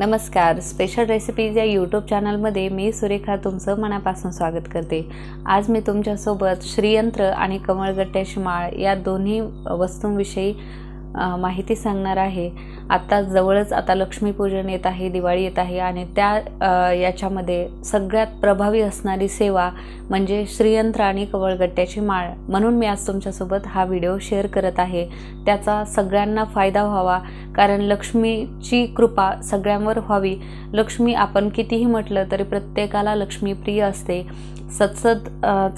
नमस्कार special recipes या YouTube चॅनलमध्ये मी सुरेखा तुमचं मनापासून स्वागत करते आज मी तुमच्यासोबत श्रीयंत्र आणि कमळगट्ट्याची माळ या दोन्ही वस्तूंविषयी माहिती सांगणार आहे आत्ता जवळच आता लक्ष्मीपूजन येत आहे दिवाळी येत आहे आणि त्या याच्यामध्ये सगळ्यात प्रभावी असणारी सेवा म्हणजे श्रीयंत्र आणि कवळगट्ट्याची माळ म्हणून मी आज तुमच्यासोबत हा व्हिडिओ शेअर करत आहे त्याचा सगळ्यांना फायदा व्हावा कारण लक्ष्मीची कृपा सगळ्यांवर व्हावी लक्ष्मी आपण कितीही म्हटलं तरी प्रत्येकाला लक्ष्मीप्रिय असते सतसत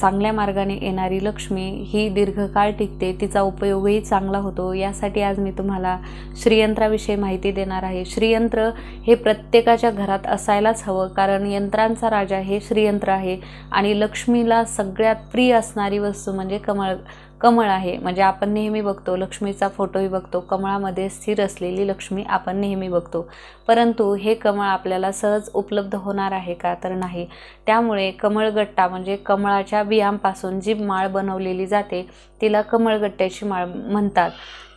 चांगल्या मार्गाने येणारी लक्ष्मी ही दीर्घकाळ टिकते तिचा उपयोगही चांगला होतो यासाठी आज मी तुम्हाला श्रीयंत्रा विषयी माहिती देणार आहे श्रीयंत्र हे प्रत्येकाच्या घरात असायलाच हवं कारण यंत्रांचा राजा हे श्रीयंत्र आहे आणि लक्ष्मीला सगळ्यात प्रिय असणारी वस्तू म्हणजे कमळ कमळ आहे म्हणजे आपण नेहमी बघतो लक्ष्मीचा फोटोही बघतो कमळामध्ये स्थिर असलेली लक्ष्मी आपण नेहमी बघतो परंतु हे कमळ आपल्याला सहज उपलब्ध होणार आहे का तर नाही त्यामुळे कमळगट्टा म्हणजे कमळाच्या बियांपासून जी माळ बनवलेली जाते तिला कमळगट्ट्याची माळ म्हणतात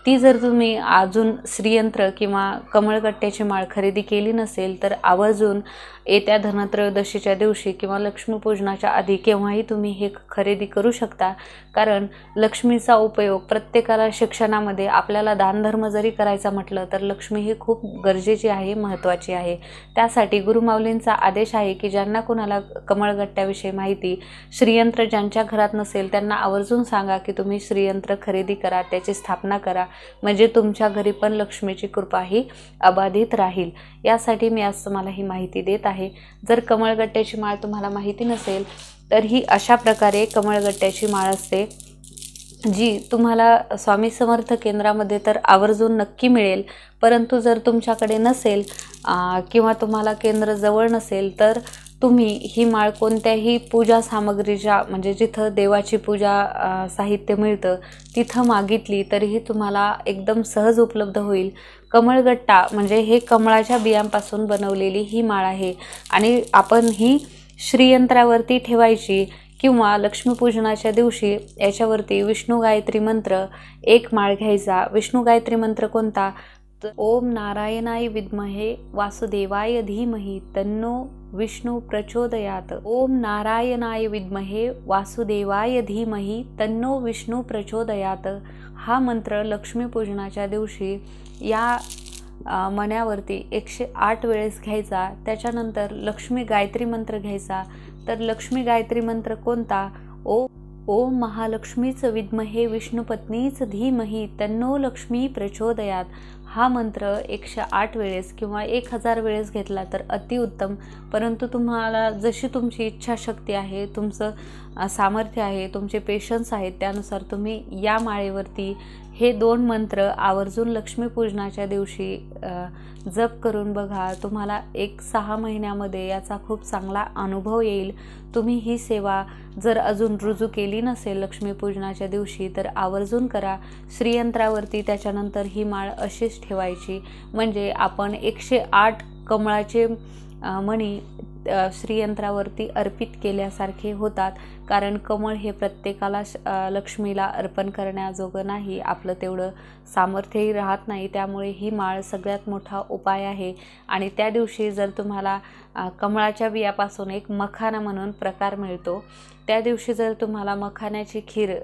ती जर तुम्ही अजून श्रीयंत्र किंवा कमळकट्ट्याची माळ खरेदी केली नसेल तर आवर्जून येत्या धनत्रयोदशीच्या दिवशी किंवा लक्ष्मीपूजनाच्या आधी केव्हाही तुम्ही हे खरेदी करू शकता कारण लक्ष्मीचा उपयोग प्रत्येकाला शिक्षणामध्ये आपल्याला दानधर्म जरी करायचा म्हटलं तर लक्ष्मी ही खूप गरजेची आहे महत्त्वाची आहे त्यासाठी गुरुमाऊलींचा आदेश आहे की ज्यांना कोणाला कमळगट्ट्याविषयी माहिती श्रीयंत्र ज्यांच्या घरात नसेल त्यांना आवर्जून सांगा की तुम्ही श्रीयंत्र खरेदी करा त्याची स्थापना करा म्हणजे तुमच्या घरी पण लक्ष्मीची कृपा ही अबाधित राहील यासाठी मी आज तुम्हाला ही माहिती देत आहे जर कमळगट्ट्याची माळ तुम्हाला माहिती नसेल तर ही अशा प्रकारे कमळगट्ट्याची माळ असते जी तुम्हाला स्वामी समर्थ केंद्रामध्ये तर आवर्जून नक्की मिळेल परंतु जर तुमच्याकडे नसेल किंवा तुम्हाला केंद्र जवळ नसेल तर तुम्ही ही माळ कोणत्याही पूजा सामग्रीच्या म्हणजे जिथं देवाची पूजा साहित्य मिळतं तिथं मागितली तरीही तुम्हाला एकदम सहज उपलब्ध होईल कमळगट्टा म्हणजे हे कमळाच्या बियांपासून बनवलेली ही माळ आहे आणि आपण ही श्रीयंत्रावरती ठेवायची किंवा लक्ष्मीपूजनाच्या दिवशी याच्यावरती विष्णू गायत्री मंत्र एक माळ घ्यायचा विष्णू गायत्री मंत्र कोणता ओम नारायणाय विद्महे वासुदेवाय धीमहि तन्नो विष्णू प्रचोदयात ओम नारायणाय विद्महे वासुदेवाय धीमहि तन्नो विष्णू प्रचोदयात हा मंत्र लक्ष्मीपूजनाच्या दिवशी या मण्यावरती एकशे आठ वेळेस घ्यायचा त्याच्यानंतर लक्ष्मी गायत्री मंत्र घ्यायचा तर लक्ष्मी गायत्री मंत्र कोणता ओ ओम महालक्ष्मीच विद्महे विष्णुपत्नीच धीमही तन्नो लक्ष्मी प्रचोदयात हा मंत्र एकशे आठ वेळेस किंवा एक हजार वेळेस घेतला तर अतिउत्तम परंतु तुम्हाला जशी तुमची इच्छाशक्ती आहे तुमचं सामर्थ्य आहे तुमचे पेशन्स आहेत त्यानुसार तुम्ही या माळेवरती हे दोन मंत्र आवर्जून लक्ष्मीपूजनाच्या दिवशी जप करून बघा तुम्हाला एक सहा महिन्यामध्ये याचा खूप चांगला अनुभव येईल तुम्ही ही सेवा जर अजून रुजू केली नसेल लक्ष्मीपूजनाच्या दिवशी तर आवर्जून करा श्रीयंत्रावरती त्याच्यानंतर ही माळ अशीच ठेवायची म्हणजे आपण एकशे आठ कमळाचे मणी श्रीयंत्रावरती अर्पित केल्यासारखे होतात कारण कमळ हे प्रत्येकाला लक्ष्मीला अर्पण करण्याजोगं नाही आपलं तेवढं सामर्थ्यही राहत नाही त्यामुळे ही माळ सगळ्यात मोठा उपाय आहे आणि त्या दिवशी जर तुम्हाला कमळाच्या बियापासून एक मखाना म्हणून प्रकार मिळतो त्या दिवशी जर तुम्हाला मखाण्याची खीर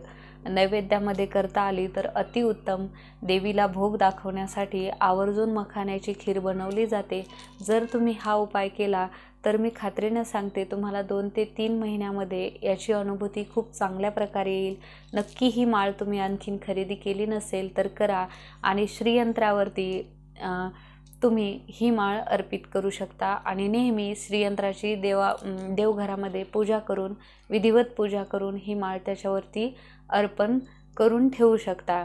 नैवेद्यामध्ये करता आली तर अतिउत्तम देवीला भोग दाखवण्यासाठी आवर्जून मखाण्याची खीर बनवली जाते जर तुम्ही हा उपाय केला तर मी खात्रीनं सांगते तुम्हाला दोन ते तीन महिन्यामध्ये याची अनुभूती खूप चांगल्या प्रकारे येईल नक्की ही माळ तुम्ही आणखीन खरेदी केली नसेल तर करा आणि श्रीयंत्रावरती तुम्ही ही माळ अर्पित करू शकता आणि नेहमी श्रीयंत्राची देवा देवघरामध्ये पूजा करून विधिवत पूजा करून ही माळ त्याच्यावरती अर्पण करून ठेवू शकता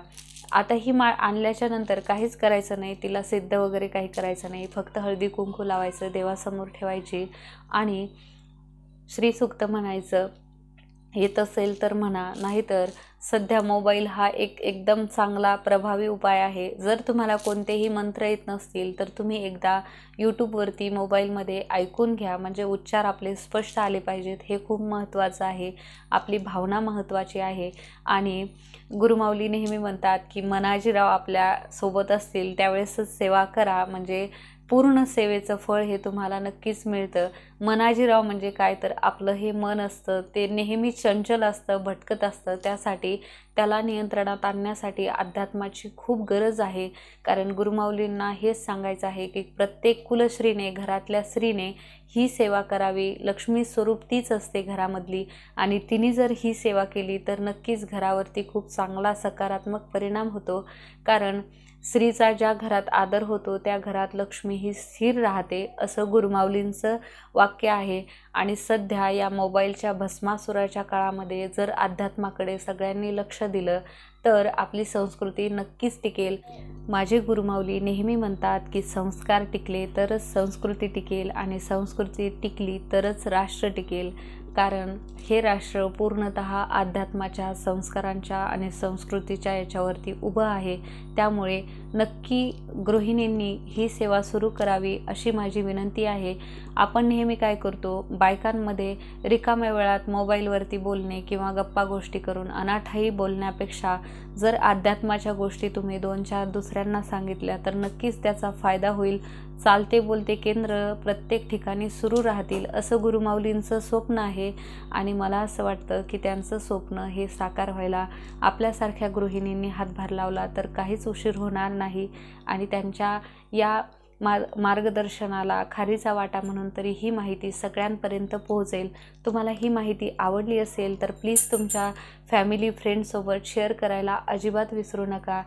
आता ही माळ आणल्याच्या नंतर काहीच करायचं नाही तिला सिद्ध वगैरे काही करायचं नाही फक्त हळदी कुंकू लावायचं देवासमोर ठेवायची आणि श्रीसुक्त म्हणायचं येत असेल तर म्हणा नाहीतर सध्या मोबाईल हा एक एकदम चांगला प्रभावी उपाय आहे जर तुम्हाला कोणतेही मंत्र येत नसतील तर तुम्ही एकदा यूट्यूबवरती मोबाईलमध्ये ऐकून घ्या म्हणजे उच्चार आपले स्पष्ट आले पाहिजेत हे खूप महत्त्वाचं आहे आपली भावना महत्त्वाची आहे आणि गुरुमाऊली नेहमी म्हणतात की मनाजीराव आपल्या सोबत असतील त्यावेळेसच सेवा करा म्हणजे पूर्ण सेवेचं फळ हे तुम्हाला नक्कीच मिळतं मनाजीराव म्हणजे काय तर आपलं हे मन असतं ते नेहमी चंचल असतं भटकत असतं त्यासाठी त्याला नियंत्रणात आणण्यासाठी अध्यात्माची खूप गरज आहे कारण गुरुमाऊलींना हेच सांगायचं आहे की प्रत्येक कुलश्रीने घरातल्या स्त्रीने ही सेवा करावी लक्ष्मी स्वरूप तीच असते घरामधली आणि तिने जर ही सेवा केली तर नक्कीच घरावरती खूप चांगला सकारात्मक परिणाम होतो कारण स्त्रीचा ज्या घरात आदर होतो त्या घरात लक्ष्मी ही स्थिर राहते असं गुरुमाऊलींचं वाक्य आहे आणि सध्या या मोबाईलच्या भस्मासुराच्या काळामध्ये जर अध्यात्माकडे सगळ्यांनी लक्ष दिलं तर आपली संस्कृती नक्कीच टिकेल माझे गुरुमाऊली नेहमी म्हणतात की संस्कार टिकले तरच संस्कृती टिकेल आणि संस्कृती टिकली तरच राष्ट्र टिकेल कारण हे राष्ट्र पूर्णत अध्यात्माच्या संस्कारांच्या आणि संस्कृतीच्या याच्यावरती उभं आहे त्यामुळे नक्की गृहिणींनी ही सेवा सुरू करावी अशी माझी विनंती आहे आपण नेहमी काय करतो बायकांमध्ये रिकाम्या वेळात मोबाईलवरती बोलणे किंवा गप्पा गोष्टी करून अनाठाई बोलण्यापेक्षा जर अध्यात्माच्या गोष्टी तुम्ही दोन चार दुसऱ्यांना सांगितल्या तर नक्कीच त्याचा फायदा होईल चालते बोलते केंद्र प्रत्येक ठिकाणी सुरू राहतील असं गुरुमाऊलींचं स्वप्न आहे आहे आणि मला असं वाटतं की त्यांचं स्वप्न हे साकार व्हायला आपल्यासारख्या गृहिणींनी हातभार लावला तर काहीच उशीर होणार नाही आणि त्यांच्या या मार मार्गदर्शनाला खारीचा वाटा म्हणून तरी ही माहिती सगळ्यांपर्यंत पोहोचेल तुम्हाला ही माहिती आवडली असेल तर प्लीज तुमच्या फॅमिली फ्रेंडसोबत शेअर करायला अजिबात विसरू नका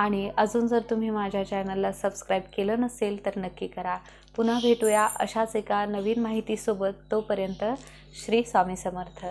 आणि अजून जर तुम्ही माझ्या चॅनलला सबस्क्राईब केलं नसेल तर नक्की करा पुन्हा भेटूया अशाच एका नवीन माहितीसोबत तोपर्यंत श्री स्वामी समर्थ